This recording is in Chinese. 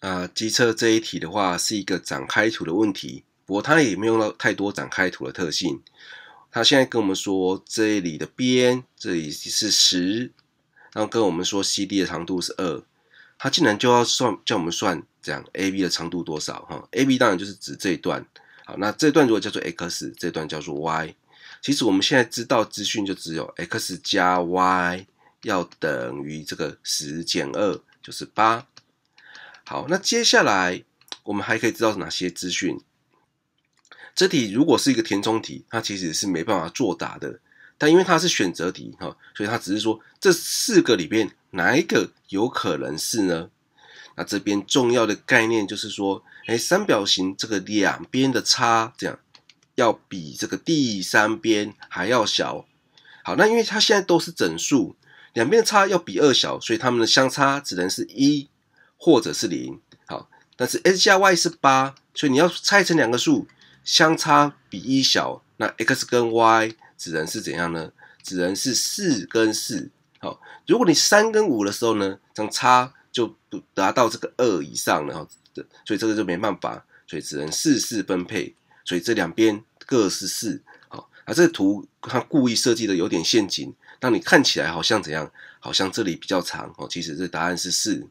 啊，机车这一题的话是一个展开图的问题，不过它也没有到太多展开图的特性。它现在跟我们说这里的边这里是十，然后跟我们说 CD 的长度是二，它竟然就要算叫我们算这样 AB 的长度多少哈？AB 当然就是指这一段。好，那这段如果叫做 x，这段叫做 y。其实我们现在知道资讯就只有 x 加 y 要等于这个十减二，就是八。好，那接下来我们还可以知道哪些资讯？这题如果是一个填充题，它其实是没办法作答的。但因为它是选择题哈，所以它只是说这四个里边哪一个有可能是呢？那这边重要的概念就是说，哎，三角形这个两边的差这样要比这个第三边还要小。好，那因为它现在都是整数，两边的差要比二小，所以它们的相差只能是一。或者是零，好，但是 x 加 y 是八，所以你要拆成两个数，相差比一小，那 x 跟 y 只能是怎样呢？只能是四跟四，好，如果你三跟五的时候呢，这样差就不达到这个二以上了，所以这个就没办法，所以只能四四分配，所以这两边各是四，好，啊，这个图它故意设计的有点陷阱，让你看起来好像怎样，好像这里比较长，哦，其实这答案是四。